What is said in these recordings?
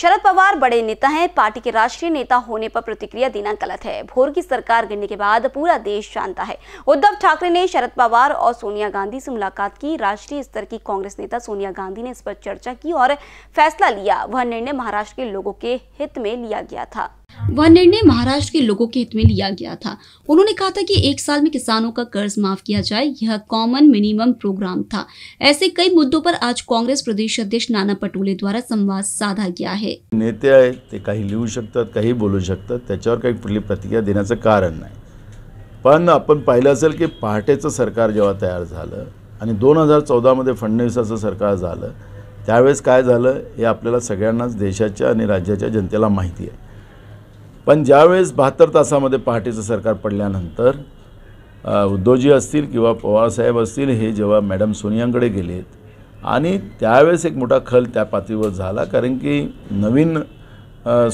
शरद पवार बड़े नेता हैं पार्टी के राष्ट्रीय नेता होने पर प्रतिक्रिया देना गलत है भोर की सरकार गिरने के बाद पूरा देश जानता है उद्धव ठाकरे ने शरद पवार और सोनिया गांधी से मुलाकात की राष्ट्रीय स्तर की कांग्रेस नेता सोनिया गांधी ने इस पर चर्चा की और फैसला लिया वह निर्णय महाराष्ट्र के लोगों के हित में लिया गया था वह निर्णय महाराष्ट्र के लोगों के हित में लिया गया था उन्होंने कहा था कि एक साल में किसानों का कर्ज माफ किया जाए यह कॉमन मिनिमम प्रोग्राम था ऐसे कई मुद्दों पर आज कांग्रेस प्रदेश अध्यक्ष नाना पटोले द्वारा संवाद साधा गया है नेते आहेत ते काही लिहू शकतात काही बोलू शकतात त्याच्यावर काही कुठली कारण नहीं पण आपण पाहिलं असेल की पहाटेचं सरकार जेव्हा तयार झालं आणि दोन हजार चौदामध्ये फडणवीसाचं सरकार झालं काय झालं हे आपल्याला सगळ्यांनाच देशाच्या आणि राज्याच्या जनतेला माहिती आहे पण ज्यावेळेस बहात्तर तासामध्ये पहाटेचं सरकार पडल्यानंतर उद्धवजी असतील किंवा पवारसाहेब असतील हे जेव्हा मॅडम सोनियांकडे गेलेत आणि त्यावेळेस एक मोठा खल त्या पातळीवर झाला कारण की नवीन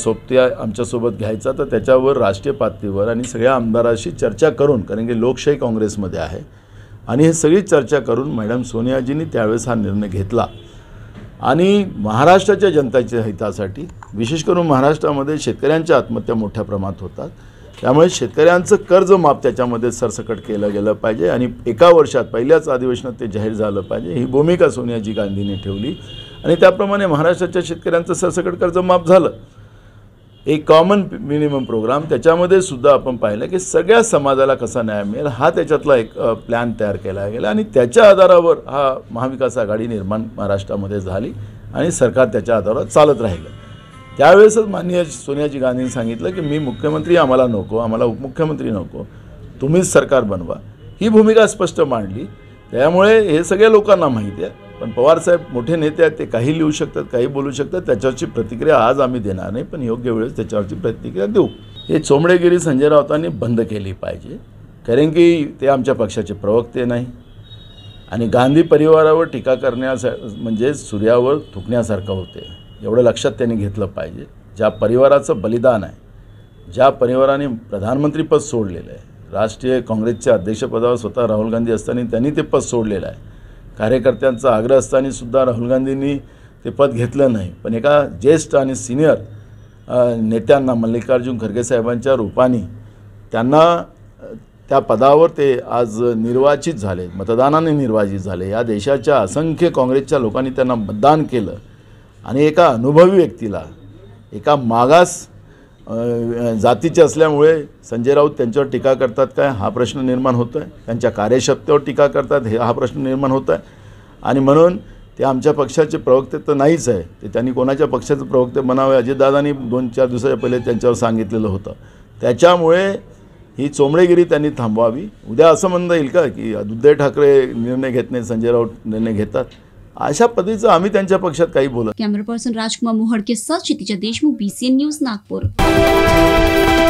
सोबत्या आमच्यासोबत घ्यायचा तर त्याच्यावर राष्ट्रीय पातळीवर आणि सगळ्या आमदाराशी चर्चा करून कारण की लोकशाही काँग्रेसमध्ये आहे आणि हे सगळी चर्चा करून मॅडम सोनियाजींनी त्यावेळेस हा निर्णय घेतला आणि महाराष्ट्राच्या जनतेच्या हितासाठी विशेष करून महाराष्ट्रामध्ये शेतकऱ्यांच्या आत्महत्या मोठ्या प्रमाणात होतात त्यामुळे शेतकऱ्यांचं कर्ज माफ त्याच्यामध्ये सरसकट केलं गेलं पाहिजे आणि एका वर्षात पहिल्याच अधिवेशनात ते जाहीर झालं पाहिजे ही भूमिका सोनियाजी गांधींनी ठेवली आणि त्याप्रमाणे महाराष्ट्राच्या शेतकऱ्यांचं सरसकट कर्ज माफ झालं एक कॉमन मिनिमम प्रोग्राम त्याच्यामध्ये सुद्धा आपण पाहिलं की सगळ्या समाजाला कसा न्याय मिळेल हा त्याच्यातला एक प्लॅन तयार केला गेला आणि त्याच्या आधारावर हा महाविकास आघाडी निर्माण महाराष्ट्रामध्ये झाली आणि सरकार त्याच्या आधारावर चालत राहिलं त्यावेळेसच माननीय सोनियाजी गांधींनी सांगितलं की मी मुख्यमंत्री आम्हाला नको आम्हाला उपमुख्यमंत्री नको तुम्हीच सरकार बनवा ही भूमिका स्पष्ट मांडली त्यामुळे हे सगळ्या लोकांना माहिती आहे पण पवारसाहेब मोठे नेते आहेत ते काही लिहू शकतात काही बोलू शकतात त्याच्यावरची प्रतिक्रिया आज आम्ही देणार नाही पण योग्य वेळेस त्याच्यावरची प्रतिक्रिया देऊ हे चोमडेगिरी संजय राऊतांनी बंद केली पाहिजे कारण की ते आमच्या पक्षाचे प्रवक्ते नाही आणि गांधी परिवारावर टीका करण्यासा म्हणजे सूर्यावर थुकण्यासारखं होते एवढं लक्षात त्यांनी घेतलं पाहिजे ज्या परिवाराचं बलिदान आहे ज्या परिवाराने प्रधानमंत्रीपद सोडलेलं आहे राष्ट्रीय काँग्रेसच्या अध्यक्षपदावर स्वतः राहुल गांधी असताना त्यांनी ते पद सोडलेलं आहे कार्यकर्त्यांचा आग्रह असतानासुद्धा राहुल गांधींनी ते पद घेतलं नाही पण एका ज्येष्ठ आणि सिनियर नेत्यांना मल्लिकार्जुन खरगे साहेबांच्या रूपाने त्यांना त्या पदावर ते आज निर्वाचित झाले मतदानाने निर्वाचित झाले या देशाच्या असंख्य काँग्रेसच्या लोकांनी त्यांना मतदान केलं आणि एका अनुभवी व्यक्तीला एका मागास जातीचे असल्यामुळे संजय राऊत त्यांच्यावर टीका करतात काय हा प्रश्न निर्माण होतो आहे त्यांच्या कार्यक्षमतेवर टीका करतात हे हा प्रश्न निर्माण होतो आहे आणि म्हणून ते आमच्या पक्षाचे प्रवक्ते तर नाहीच आहे ते त्यांनी कोणाच्या पक्षाचे प्रवक्ते म्हणावे अजितदादांनी दोन चार दिवसाच्या पहिले त्यांच्यावर सांगितलेलं होतं त्याच्यामुळे ही चोमडेगिरी त्यांनी थांबवावी उद्या असं म्हणता येईल का की उद्धव ठाकरे निर्णय घेत नाही संजय राऊत निर्णय घेतात अशा पद्धतीचं आम्ही त्यांच्या पक्षात काही बोलत कॅमेरा पर्सन राजकुमार मोहडके सह क्षितिजा देशमुख बीसीएन न्यूज नागपूर